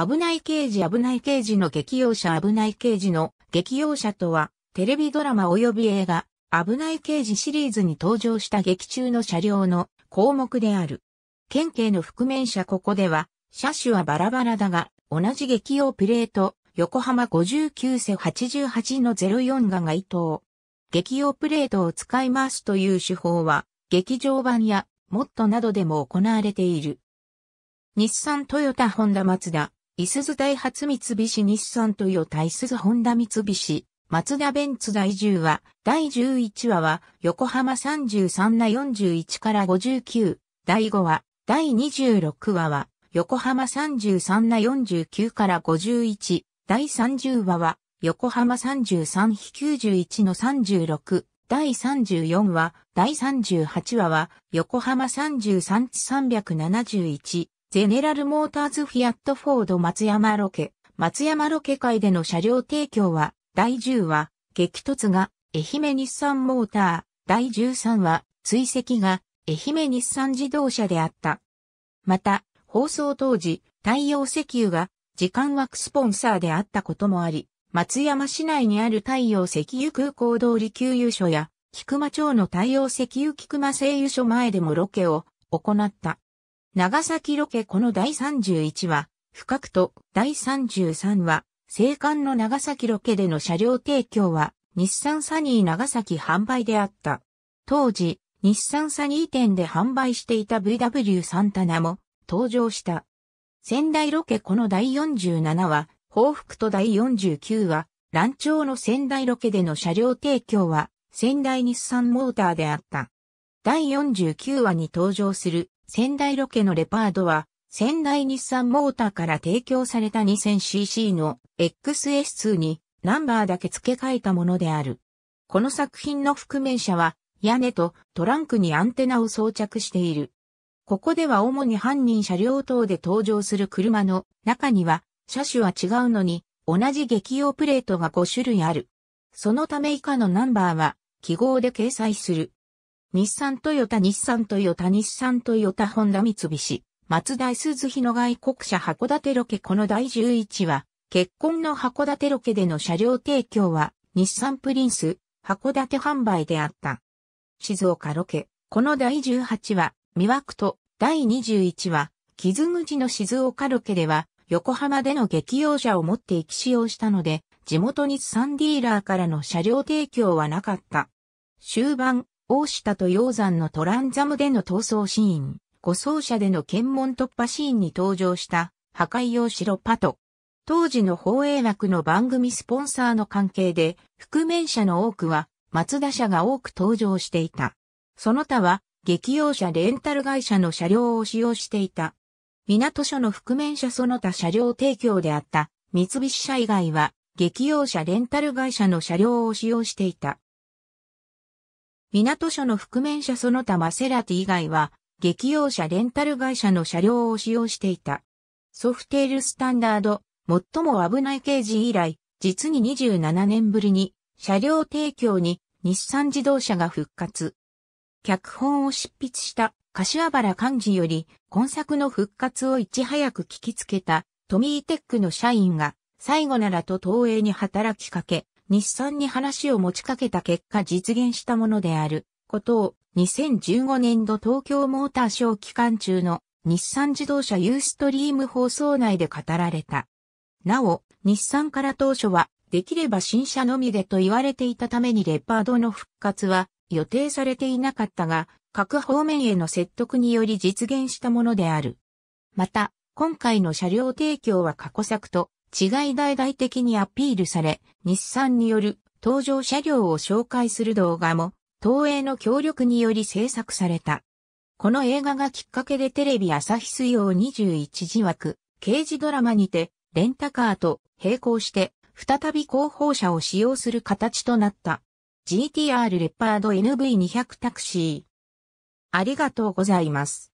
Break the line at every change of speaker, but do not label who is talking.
危ない刑事危ない刑事の激用者危ない刑事の激用者とは、テレビドラマ及び映画、危ない刑事シリーズに登場した劇中の車両の項目である。県警の覆面車ここでは、車種はバラバラだが、同じ劇用プレート、横浜59世88の04が該当。劇用プレートを使い回すという手法は、劇場版やモットなどでも行われている。日産トヨタホンダマツダ、いすズ大発三菱日産トヨタいすずホンダ三菱、松田ベンツ第10話、第11話は、横浜33な41から59、第5話、第26話は、横浜33な49から51、第30話は、横浜33比91の36、第34話、第38話は、横浜33 371、ゼネラルモーターズフィアットフォード松山ロケ、松山ロケ会での車両提供は、第10話、激突が、愛媛日産モーター、第13話、追跡が、愛媛日産自動車であった。また、放送当時、太陽石油が、時間枠スポンサーであったこともあり、松山市内にある太陽石油空港通り給油所や、菊間町の太陽石油菊間製油所前でもロケを行った。長崎ロケこの第31話、深くと第33話、青函の長崎ロケでの車両提供は、日産サニー長崎販売であった。当時、日産サニー店で販売していた VW サンタナも登場した。仙台ロケこの第47話、報復と第49話、乱調の仙台ロケでの車両提供は、仙台日産モーターであった。第49話に登場する仙台ロケのレパードは、仙台日産モーターから提供された 2000cc の XS2 にナンバーだけ付け替えたものである。この作品の覆面車は屋根とトランクにアンテナを装着している。ここでは主に犯人車両等で登場する車の中には車種は違うのに同じ劇用プレートが5種類ある。そのため以下のナンバーは記号で掲載する。日産トヨタ日産トヨタ日産トヨタホンダ三菱、松田鈴日の外国車函館ロケこの第11話、結婚の函館ロケでの車両提供は、日産プリンス、函館販売であった。静岡ロケ、この第18話、魅惑と、第21話、傷口の静岡ロケでは、横浜での激用車を持って行き使用したので、地元日産ディーラーからの車両提供はなかった。終盤、大下と鷹山のトランザムでの逃走シーン、護送車での検問突破シーンに登場した破壊用白パト。当時の放映枠の番組スポンサーの関係で、覆面車の多くは、松田車が多く登場していた。その他は、劇用車レンタル会社の車両を使用していた。港署の覆面車その他車両提供であった、三菱車以外は、劇用車レンタル会社の車両を使用していた。港所の覆面車その他マセラティ以外は、激用車レンタル会社の車両を使用していた。ソフテールスタンダード、最も危ない刑事以来、実に27年ぶりに、車両提供に日産自動車が復活。脚本を執筆した柏原幹事より、今作の復活をいち早く聞きつけたトミーテックの社員が、最後ならと東映に働きかけ、日産に話を持ちかけた結果実現したものであることを2015年度東京モーターショー期間中の日産自動車ユーストリーム放送内で語られた。なお、日産から当初はできれば新車のみでと言われていたためにレパードの復活は予定されていなかったが、各方面への説得により実現したものである。また、今回の車両提供は過去作と違い大々的にアピールされ、日産による登場車両を紹介する動画も、東映の協力により制作された。この映画がきっかけでテレビ朝日水曜21時枠、刑事ドラマにて、レンタカーと並行して、再び広報車を使用する形となった。GTR レッパード NV200 タクシー。ありがとうございます。